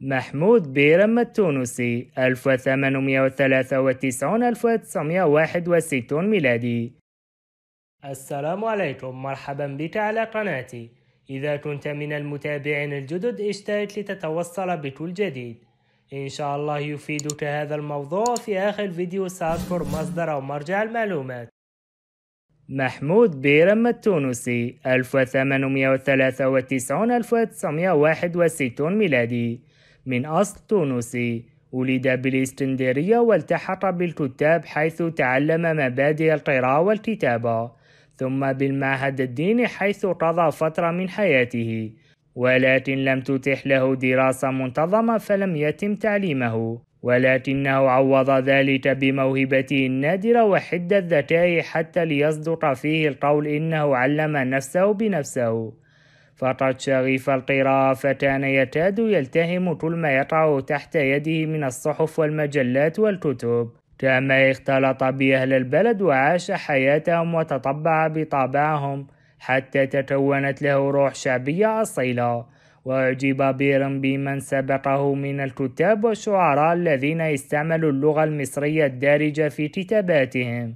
محمود بيرم التونسي 1893 1961 ميلادي السلام عليكم مرحبا بك على قناتي إذا كنت من المتابعين الجدد اشترك لتتوصل بكل جديد إن شاء الله يفيدك هذا الموضوع في آخر فيديو سأذكر مصدر أو مرجع المعلومات محمود بيرم التونسي 1893 1961 ميلادي من أصل تونسي ولد بالإسكندرية والتحق بالكتاب حيث تعلم مبادئ القراءة والكتابة ثم بالمعهد الديني حيث قضى فترة من حياته ولكن لم تتح له دراسة منتظمة فلم يتم تعليمه ولكنه عوض ذلك بموهبته النادرة وحدة ذكائه حتى ليصدق فيه القول إنه علم نفسه بنفسه فقد شغف القراءة فكان يكاد يلتهم كل ما يقع تحت يده من الصحف والمجلات والكتب كما اختلط بأهل البلد وعاش حياتهم وتطبع بطابعهم حتى تكونت له روح شعبية أصيلة وأعجب بيرن بمن سبقه من الكتاب والشعراء الذين استعملوا اللغة المصرية الدارجة في كتاباتهم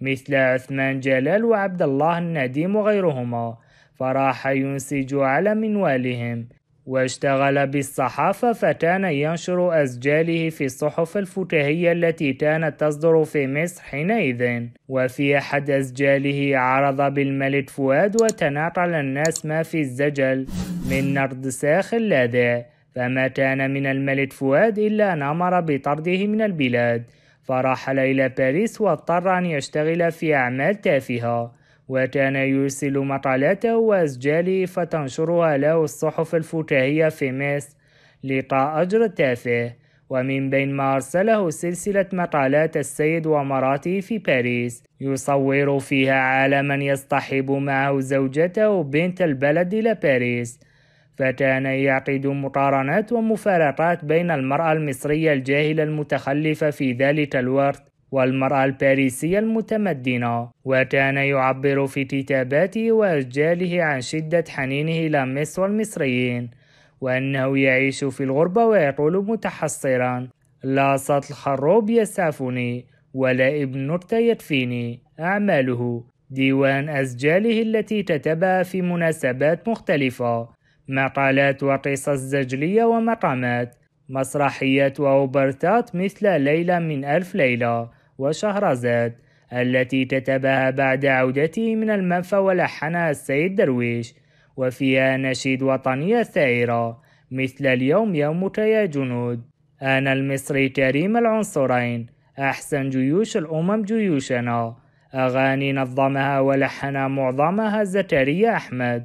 مثل عثمان جلال وعبد الله النديم وغيرهما فراح ينسج على منوالهم واشتغل بالصحافة فكان ينشر أسجاله في الصحف الفكاهية التي كانت تصدر في مصر حينئذ وفي أحد أسجاله عرض بالملك فؤاد وتناقل الناس ما في الزجل من نرد ساخ اللاذع فما كان من الملك فؤاد إلا أن أمر بطرده من البلاد فرحل إلى باريس واضطر أن يشتغل في أعمال تافهة وكان يرسل مقالاته وأسجاله فتنشرها له الصحف الفكاهية في مصر لقاء أجر تافه ومن بين ما أرسله سلسلة مقالات السيد ومراته في باريس يصور فيها عالما يصطحب معه زوجته بنت البلد إلى باريس فكان يعقد مقارنات ومفارقات بين المرأة المصرية الجاهلة المتخلفة في ذلك الوقت والمرأة الباريسية المتمدنة وكان يعبر في كتاباته وأسجاله عن شدة حنينه إلى مصر والمصريين وأنه يعيش في الغربة ويقول متحصرا لا سطل خروب يسعفني ولا ابن نكتة يكفيني أعماله ديوان أسجاله التي كتبها في مناسبات مختلفة مقالات وقصص زجلية ومقامات مسرحيات وأوبرتات مثل ليلة من ألف ليلة وشهرزاد التي كتبها بعد عودته من المنفى ولحنها السيد درويش وفيها نشيد وطنية ثائرة مثل اليوم يومك يا جنود أنا المصري كريم العنصرين أحسن جيوش الأمم جيوشنا أغاني نظمها ولحنها معظمها زكريا أحمد